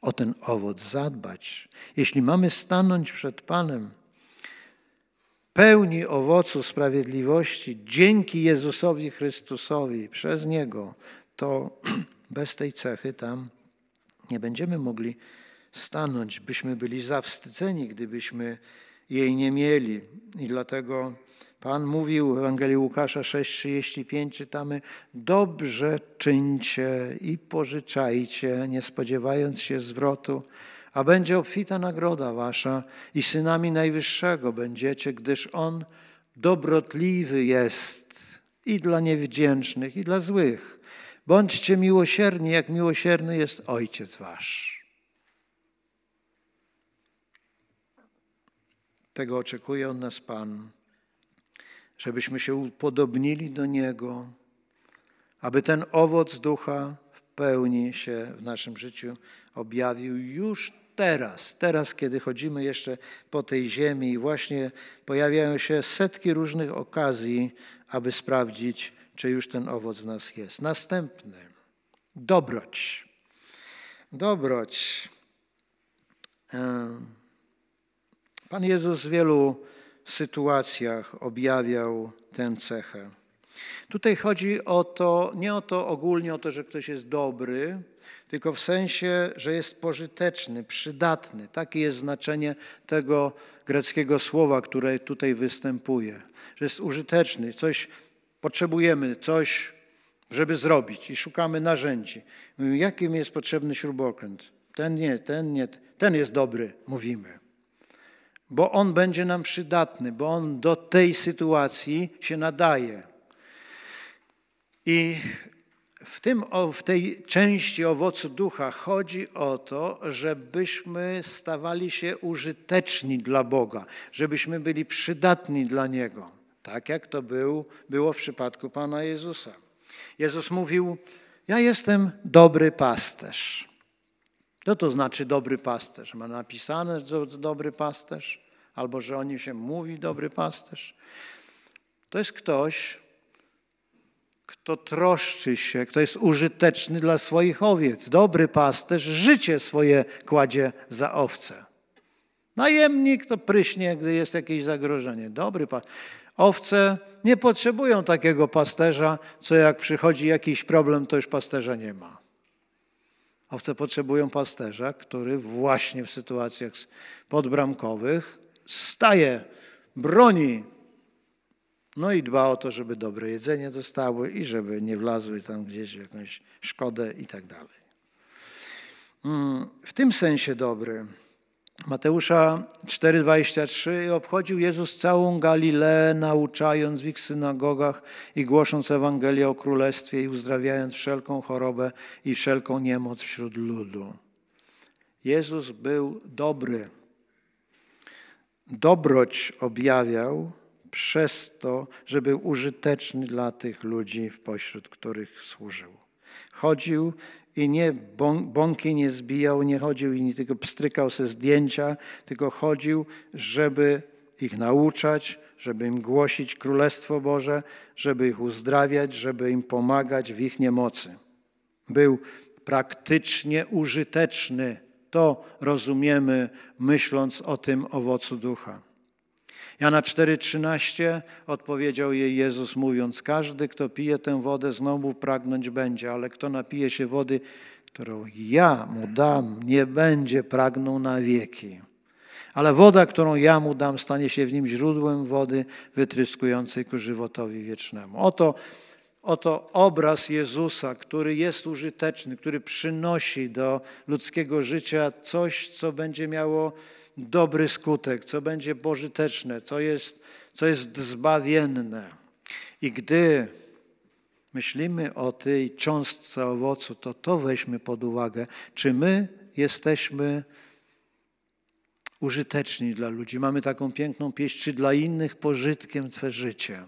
S1: o ten owoc zadbać. Jeśli mamy stanąć przed Panem, pełni owocu sprawiedliwości dzięki Jezusowi Chrystusowi, przez Niego, to bez tej cechy tam nie będziemy mogli stanąć, byśmy byli zawstydzeni, gdybyśmy jej nie mieli. I dlatego Pan mówił w Ewangelii Łukasza 6:35 czytamy: Dobrze czyńcie i pożyczajcie, nie spodziewając się zwrotu, a będzie obfita nagroda wasza i synami Najwyższego będziecie, gdyż on dobrotliwy jest i dla niewdzięcznych, i dla złych. Bądźcie miłosierni, jak miłosierny jest Ojciec wasz. Tego oczekuje od nas Pan żebyśmy się upodobnili do Niego, aby ten owoc ducha w pełni się w naszym życiu objawił już teraz, teraz, kiedy chodzimy jeszcze po tej ziemi i właśnie pojawiają się setki różnych okazji, aby sprawdzić, czy już ten owoc w nas jest. Następny. Dobroć. Dobroć. Pan Jezus w wielu sytuacjach objawiał tę cechę. Tutaj chodzi o to, nie o to ogólnie, o to, że ktoś jest dobry, tylko w sensie, że jest pożyteczny, przydatny. Takie jest znaczenie tego greckiego słowa, które tutaj występuje. Że jest użyteczny, coś potrzebujemy, coś, żeby zrobić i szukamy narzędzi. Jakim jest potrzebny śrubokręt? Ten nie, ten nie, ten jest dobry, mówimy bo on będzie nam przydatny, bo on do tej sytuacji się nadaje. I w, tym, w tej części owocu ducha chodzi o to, żebyśmy stawali się użyteczni dla Boga, żebyśmy byli przydatni dla Niego, tak jak to był, było w przypadku Pana Jezusa. Jezus mówił: Ja jestem dobry pasterz. No to znaczy dobry pasterz. Ma napisane, że dobry pasterz, albo że o nim się mówi dobry pasterz. To jest ktoś, kto troszczy się, kto jest użyteczny dla swoich owiec. Dobry pasterz życie swoje kładzie za owce. Najemnik to pryśnie, gdy jest jakieś zagrożenie. Dobry pasterz. Owce nie potrzebują takiego pasterza, co jak przychodzi jakiś problem, to już pasterza nie ma. Owce potrzebują pasterza, który właśnie w sytuacjach podbramkowych staje, broni, no i dba o to, żeby dobre jedzenie dostały i żeby nie wlazły tam gdzieś w jakąś szkodę i tak dalej. Mm, w tym sensie dobry. Mateusza 4:23 obchodził Jezus całą Galileę, nauczając w ich synagogach i głosząc Ewangelię o Królestwie i uzdrawiając wszelką chorobę i wszelką niemoc wśród ludu. Jezus był dobry. Dobroć objawiał przez to, że był użyteczny dla tych ludzi, pośród których służył. Chodził i nie bąki nie zbijał, nie chodził i nie tylko pstrykał ze zdjęcia, tylko chodził, żeby ich nauczać, żeby im głosić Królestwo Boże, żeby ich uzdrawiać, żeby im pomagać w ich niemocy. Był praktycznie użyteczny. To rozumiemy, myśląc o tym owocu ducha. Jana 4,13 odpowiedział jej Jezus mówiąc, każdy, kto pije tę wodę, znowu pragnąć będzie, ale kto napije się wody, którą ja mu dam, nie będzie pragnął na wieki. Ale woda, którą ja mu dam, stanie się w nim źródłem wody wytryskującej ku żywotowi wiecznemu. Oto, oto obraz Jezusa, który jest użyteczny, który przynosi do ludzkiego życia coś, co będzie miało dobry skutek, co będzie pożyteczne, co jest, co jest zbawienne. I gdy myślimy o tej cząstce owocu, to to weźmy pod uwagę, czy my jesteśmy użyteczni dla ludzi. Mamy taką piękną pieśń, czy dla innych pożytkiem Twe życie.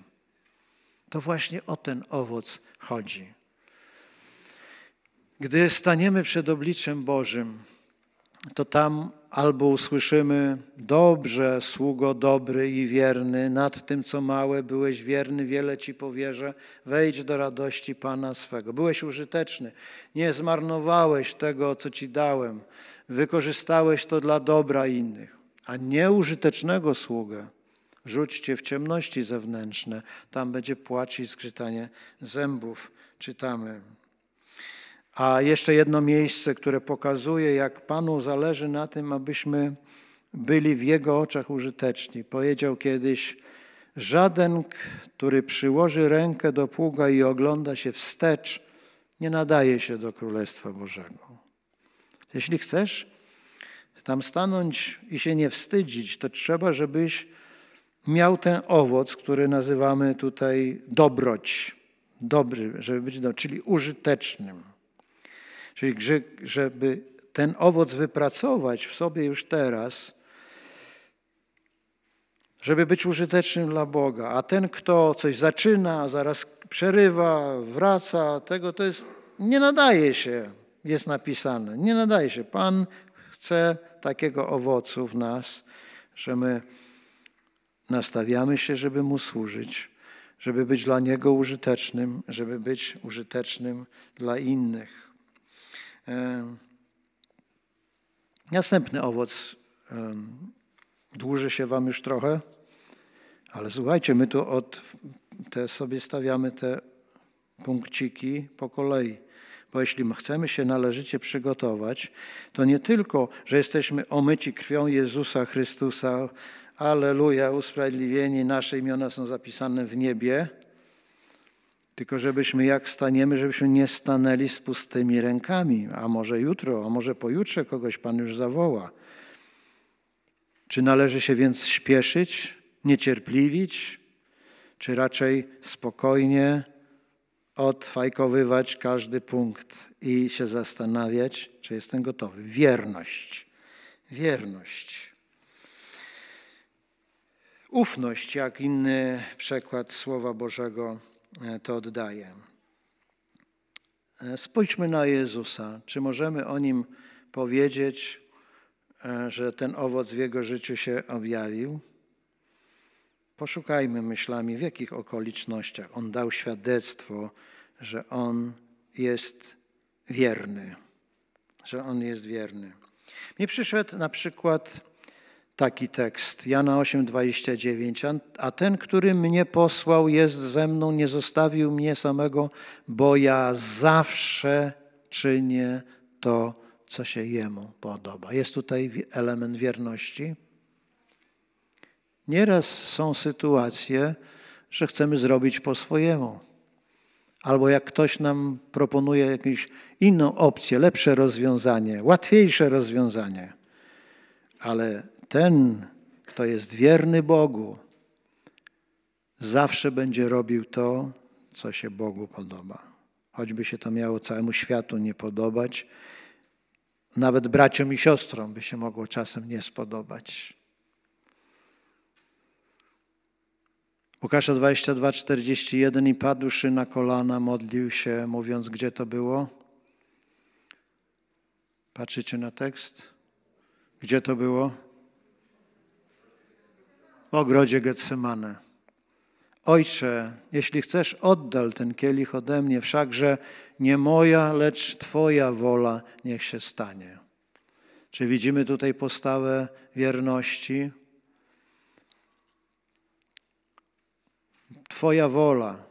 S1: To właśnie o ten owoc chodzi. Gdy staniemy przed obliczem Bożym, to tam Albo usłyszymy: Dobrze, sługo dobry i wierny, nad tym co małe byłeś wierny, wiele ci powierzę, wejdź do radości Pana swego. Byłeś użyteczny, nie zmarnowałeś tego, co ci dałem, wykorzystałeś to dla dobra innych. A nieużytecznego sługę rzućcie w ciemności zewnętrzne, tam będzie płacz i zgrzytanie zębów. Czytamy. A jeszcze jedno miejsce, które pokazuje, jak Panu zależy na tym, abyśmy byli w Jego oczach użyteczni. Powiedział kiedyś, żaden, który przyłoży rękę do pługa i ogląda się wstecz, nie nadaje się do Królestwa Bożego. Jeśli chcesz tam stanąć i się nie wstydzić, to trzeba, żebyś miał ten owoc, który nazywamy tutaj dobroć, dobry, żeby być, czyli użytecznym. Czyli żeby ten owoc wypracować w sobie już teraz, żeby być użytecznym dla Boga. A ten, kto coś zaczyna, zaraz przerywa, wraca, tego to jest, nie nadaje się, jest napisane. Nie nadaje się. Pan chce takiego owocu w nas, że my nastawiamy się, żeby Mu służyć, żeby być dla Niego użytecznym, żeby być użytecznym dla innych. Następny owoc dłuży się wam już trochę, ale słuchajcie, my tu od te sobie stawiamy te punkciki po kolei. Bo jeśli chcemy się należycie przygotować, to nie tylko, że jesteśmy omyci krwią Jezusa Chrystusa, aleluja, usprawiedliwieni, nasze imiona są zapisane w niebie, tylko żebyśmy jak staniemy, żebyśmy nie stanęli z pustymi rękami, a może jutro, a może pojutrze kogoś Pan już zawoła. Czy należy się więc śpieszyć, niecierpliwić, czy raczej spokojnie odfajkowywać każdy punkt i się zastanawiać, czy jestem gotowy? Wierność. Wierność. Ufność, jak inny przekład Słowa Bożego E, to oddaje. Spójrzmy na Jezusa. Czy możemy o nim powiedzieć, e, że ten owoc w jego życiu się objawił? Poszukajmy myślami, w jakich okolicznościach on dał świadectwo, że on jest wierny. Że on jest wierny. Mi przyszedł na przykład taki tekst, Jana 8:29, a ten, który mnie posłał, jest ze mną, nie zostawił mnie samego, bo ja zawsze czynię to, co się jemu podoba. Jest tutaj element wierności. Nieraz są sytuacje, że chcemy zrobić po swojemu. Albo jak ktoś nam proponuje jakąś inną opcję, lepsze rozwiązanie, łatwiejsze rozwiązanie, ale ten, kto jest wierny Bogu, zawsze będzie robił to, co się Bogu podoba. Choćby się to miało całemu światu nie podobać, nawet braciom i siostrom by się mogło czasem nie spodobać. Łukasza 22, 41 i padłszy na kolana, modlił się, mówiąc, gdzie to było? Patrzycie na tekst? Gdzie to było? w ogrodzie Getsemane. Ojcze, jeśli chcesz, oddal ten kielich ode mnie, wszakże nie moja, lecz Twoja wola niech się stanie. Czy widzimy tutaj postawę wierności? Twoja wola,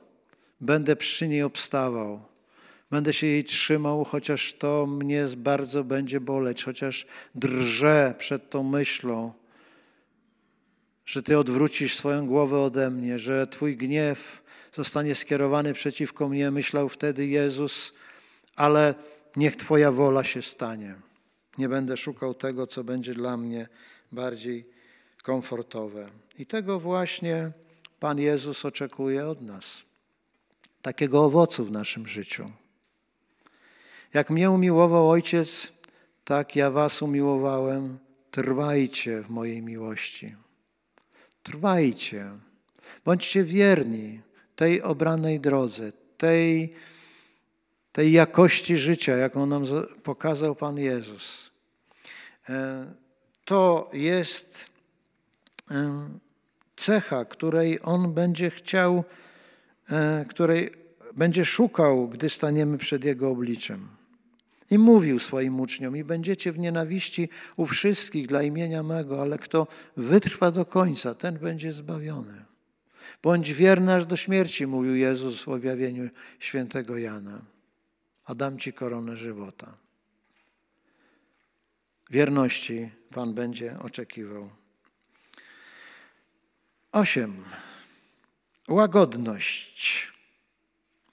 S1: będę przy niej obstawał, będę się jej trzymał, chociaż to mnie bardzo będzie boleć, chociaż drżę przed tą myślą, że Ty odwrócisz swoją głowę ode mnie, że Twój gniew zostanie skierowany przeciwko mnie, myślał wtedy Jezus, ale niech Twoja wola się stanie. Nie będę szukał tego, co będzie dla mnie bardziej komfortowe. I tego właśnie Pan Jezus oczekuje od nas. Takiego owocu w naszym życiu. Jak mnie umiłował Ojciec, tak ja Was umiłowałem. Trwajcie w mojej miłości. Trwajcie, bądźcie wierni tej obranej drodze, tej, tej jakości życia, jaką nam pokazał Pan Jezus. E, to jest e, cecha, której On będzie chciał, e, której będzie szukał, gdy staniemy przed Jego obliczem. I mówił swoim uczniom, i będziecie w nienawiści u wszystkich dla imienia mego, ale kto wytrwa do końca, ten będzie zbawiony. Bądź wierny aż do śmierci, mówił Jezus w objawieniu świętego Jana, a dam ci koronę żywota. Wierności Pan będzie oczekiwał. Osiem. Łagodność.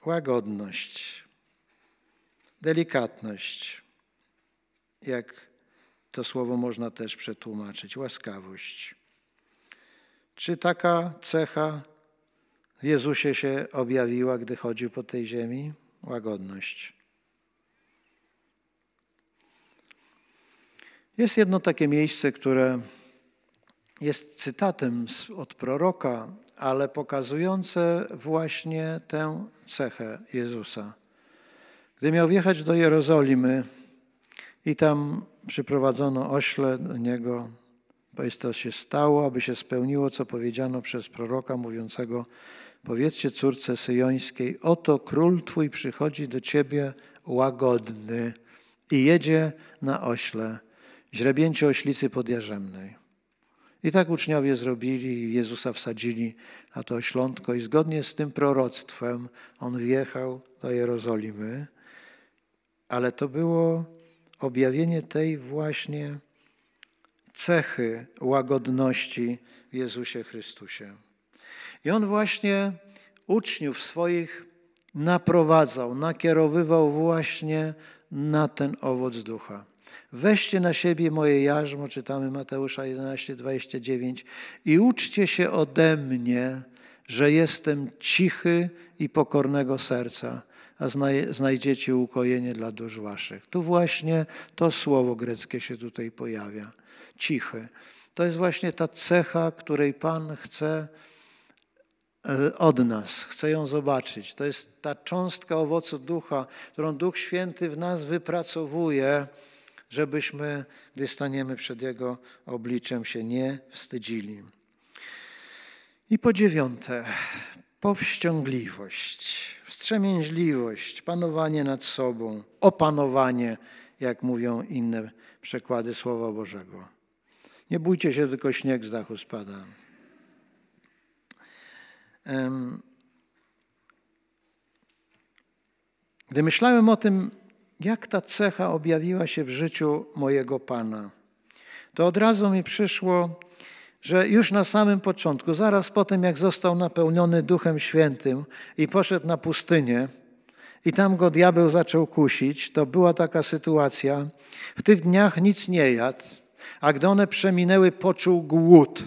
S1: Łagodność. Delikatność, jak to słowo można też przetłumaczyć, łaskawość. Czy taka cecha Jezusie się objawiła, gdy chodził po tej ziemi? Łagodność. Jest jedno takie miejsce, które jest cytatem od proroka, ale pokazujące właśnie tę cechę Jezusa. Gdy miał wjechać do Jerozolimy i tam przyprowadzono ośle do niego, jest to się stało, aby się spełniło, co powiedziano przez proroka mówiącego, powiedzcie córce syjońskiej, oto król twój przychodzi do ciebie łagodny i jedzie na ośle, źrebięcie oślicy podjarzemnej. I tak uczniowie zrobili i Jezusa wsadzili na to oślątko i zgodnie z tym proroctwem on wjechał do Jerozolimy ale to było objawienie tej właśnie cechy łagodności w Jezusie Chrystusie. I on właśnie uczniów swoich naprowadzał, nakierowywał właśnie na ten owoc ducha. Weźcie na siebie moje jarzmo, czytamy Mateusza 11, 29, i uczcie się ode mnie, że jestem cichy i pokornego serca, a znajdziecie ukojenie dla dusz waszych. Tu właśnie to słowo greckie się tutaj pojawia, cichy. To jest właśnie ta cecha, której Pan chce e, od nas, chce ją zobaczyć. To jest ta cząstka owocu ducha, którą Duch Święty w nas wypracowuje, żebyśmy, gdy staniemy przed Jego obliczem, się nie wstydzili. I po dziewiąte, powściągliwość wstrzemięźliwość, panowanie nad sobą, opanowanie, jak mówią inne przekłady Słowa Bożego. Nie bójcie się, tylko śnieg z dachu spada. Gdy myślałem o tym, jak ta cecha objawiła się w życiu mojego Pana, to od razu mi przyszło że już na samym początku, zaraz po tym, jak został napełniony Duchem Świętym i poszedł na pustynię, i tam go diabeł zaczął kusić, to była taka sytuacja. W tych dniach nic nie jadł, a gdy one przeminęły, poczuł głód.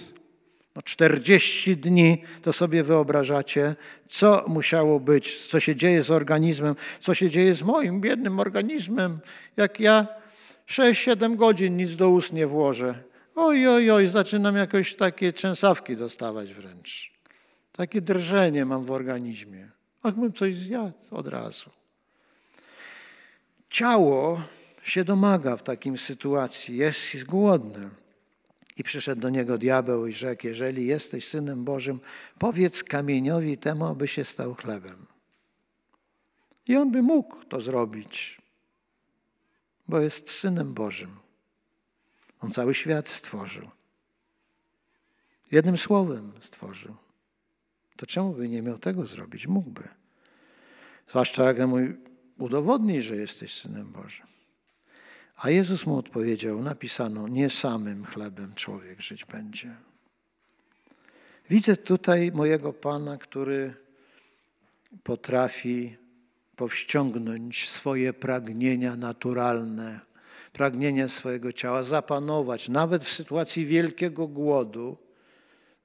S1: No 40 dni, to sobie wyobrażacie, co musiało być, co się dzieje z organizmem, co się dzieje z moim biednym organizmem, jak ja 6-7 godzin nic do ust nie włożę. Oj, oj, oj, zaczynam jakoś takie trzęsawki dostawać wręcz. Takie drżenie mam w organizmie. Jakbym coś zjadł od razu. Ciało się domaga w takim sytuacji, jest głodne. I przyszedł do niego diabeł i rzekł, jeżeli jesteś Synem Bożym, powiedz kamieniowi temu, aby się stał chlebem. I on by mógł to zrobić, bo jest Synem Bożym. On cały świat stworzył. Jednym słowem stworzył. To czemu by nie miał tego zrobić? Mógłby. Zwłaszcza jak mój udowodni, że jesteś synem Bożym. A Jezus mu odpowiedział, napisano, nie samym chlebem człowiek żyć będzie. Widzę tutaj mojego Pana, który potrafi powściągnąć swoje pragnienia naturalne pragnienia swojego ciała, zapanować, nawet w sytuacji wielkiego głodu,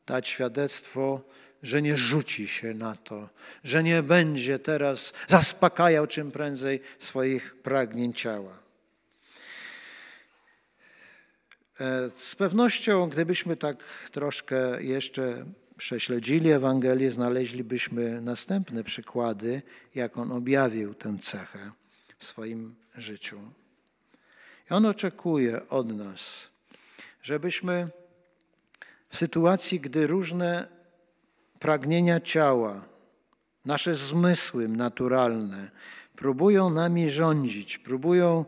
S1: dać świadectwo, że nie rzuci się na to, że nie będzie teraz zaspokajał czym prędzej swoich pragnień ciała. E, z pewnością, gdybyśmy tak troszkę jeszcze prześledzili Ewangelię, znaleźlibyśmy następne przykłady, jak on objawił tę cechę w swoim życiu. I on oczekuje od nas, żebyśmy w sytuacji, gdy różne pragnienia ciała, nasze zmysły naturalne próbują nami rządzić, próbują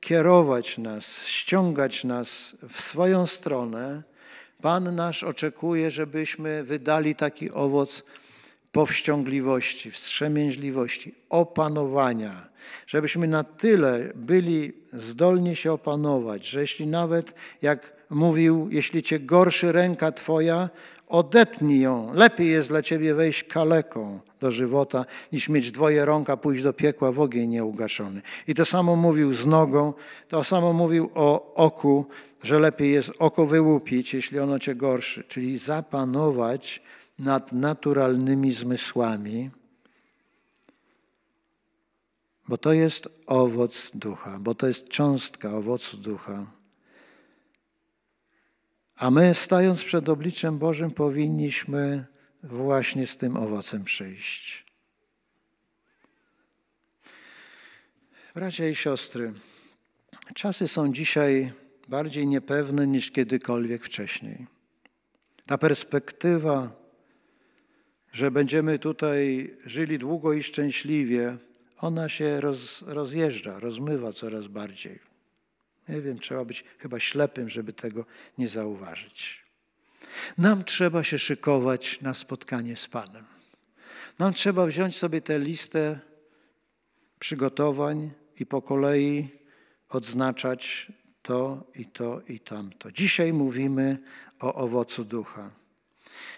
S1: kierować nas, ściągać nas w swoją stronę, Pan nasz oczekuje, żebyśmy wydali taki owoc powściągliwości, wstrzemięźliwości, opanowania, żebyśmy na tyle byli zdolni się opanować, że jeśli nawet, jak mówił, jeśli cię gorszy ręka twoja, odetnij ją. Lepiej jest dla ciebie wejść kaleką do żywota, niż mieć dwoje rąk, a pójść do piekła w ogień nieugaszony. I to samo mówił z nogą, to samo mówił o oku, że lepiej jest oko wyłupić, jeśli ono cię gorszy, czyli zapanować nad naturalnymi zmysłami, bo to jest owoc ducha, bo to jest cząstka owocu ducha. A my, stając przed obliczem Bożym, powinniśmy właśnie z tym owocem przyjść. Bracia i siostry, czasy są dzisiaj bardziej niepewne niż kiedykolwiek wcześniej. Ta perspektywa że będziemy tutaj żyli długo i szczęśliwie, ona się roz, rozjeżdża, rozmywa coraz bardziej. Nie wiem, trzeba być chyba ślepym, żeby tego nie zauważyć. Nam trzeba się szykować na spotkanie z Panem. Nam trzeba wziąć sobie tę listę przygotowań i po kolei odznaczać to i to i tamto. Dzisiaj mówimy o owocu ducha.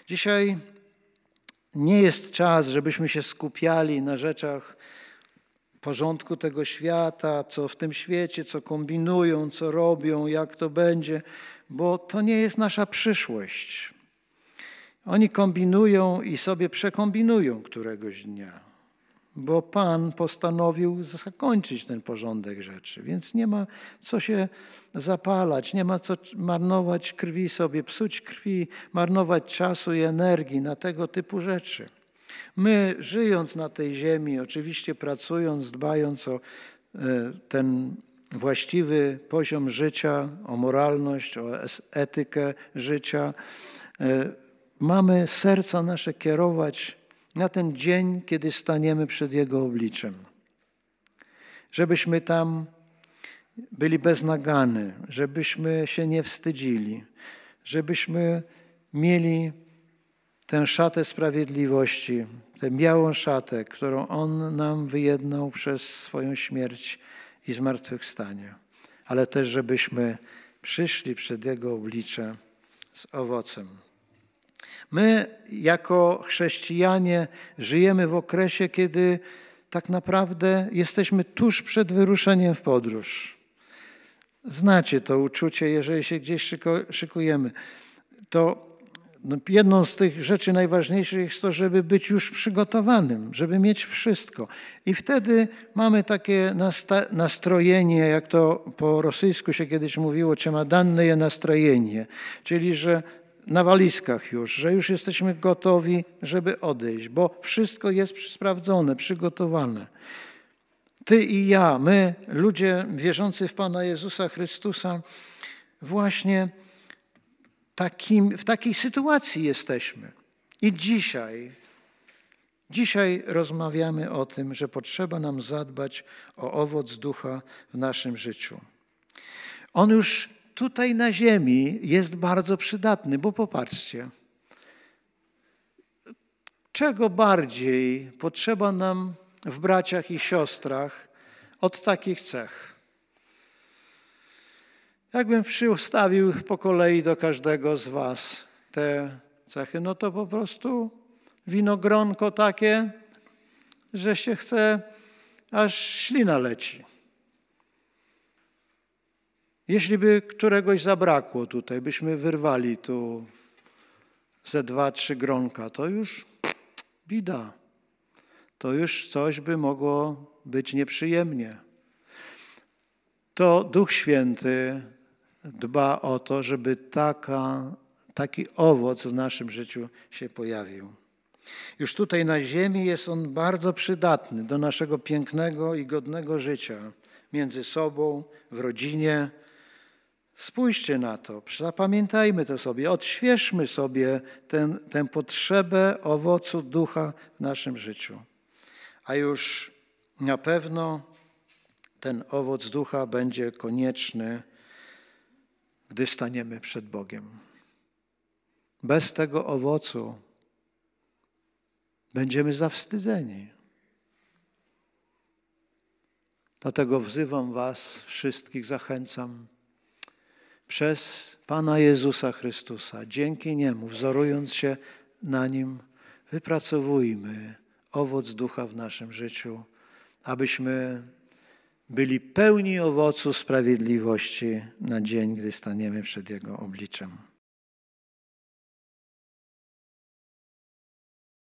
S1: Dzisiaj nie jest czas, żebyśmy się skupiali na rzeczach porządku tego świata, co w tym świecie, co kombinują, co robią, jak to będzie, bo to nie jest nasza przyszłość. Oni kombinują i sobie przekombinują któregoś dnia bo Pan postanowił zakończyć ten porządek rzeczy, więc nie ma co się zapalać, nie ma co marnować krwi sobie, psuć krwi, marnować czasu i energii na tego typu rzeczy. My, żyjąc na tej ziemi, oczywiście pracując, dbając o e, ten właściwy poziom życia, o moralność, o etykę życia, e, mamy serca nasze kierować na ten dzień, kiedy staniemy przed Jego obliczem. Żebyśmy tam byli beznagani, żebyśmy się nie wstydzili, żebyśmy mieli tę szatę sprawiedliwości, tę białą szatę, którą On nam wyjednał przez swoją śmierć i zmartwychwstanie, ale też żebyśmy przyszli przed Jego oblicze z owocem. My, jako chrześcijanie, żyjemy w okresie, kiedy tak naprawdę jesteśmy tuż przed wyruszeniem w podróż. Znacie to uczucie, jeżeli się gdzieś szykujemy. To no, jedną z tych rzeczy najważniejszych jest to, żeby być już przygotowanym, żeby mieć wszystko. I wtedy mamy takie nastrojenie, jak to po rosyjsku się kiedyś mówiło, je nastrojenie, czyli że na walizkach już, że już jesteśmy gotowi, żeby odejść, bo wszystko jest sprawdzone, przygotowane. Ty i ja, my, ludzie wierzący w Pana Jezusa Chrystusa, właśnie takim, w takiej sytuacji jesteśmy. I dzisiaj, dzisiaj rozmawiamy o tym, że potrzeba nam zadbać o owoc ducha w naszym życiu. On już tutaj na ziemi jest bardzo przydatny, bo popatrzcie, czego bardziej potrzeba nam w braciach i siostrach od takich cech. Jakbym przystawił po kolei do każdego z Was te cechy, no to po prostu winogronko takie, że się chce, aż ślina leci. Jeśli by któregoś zabrakło tutaj, byśmy wyrwali tu ze dwa, trzy gronka, to już bida. To już coś by mogło być nieprzyjemnie. To Duch Święty dba o to, żeby taka, taki owoc w naszym życiu się pojawił. Już tutaj na ziemi jest on bardzo przydatny do naszego pięknego i godnego życia między sobą, w rodzinie, Spójrzcie na to, zapamiętajmy to sobie, odświeżmy sobie ten, tę potrzebę owocu ducha w naszym życiu. A już na pewno ten owoc ducha będzie konieczny, gdy staniemy przed Bogiem. Bez tego owocu będziemy zawstydzeni. Dlatego wzywam Was wszystkich, zachęcam przez Pana Jezusa Chrystusa. Dzięki Niemu, wzorując się na Nim, wypracowujmy owoc ducha w naszym życiu, abyśmy byli pełni owocu sprawiedliwości na dzień, gdy staniemy przed Jego obliczem.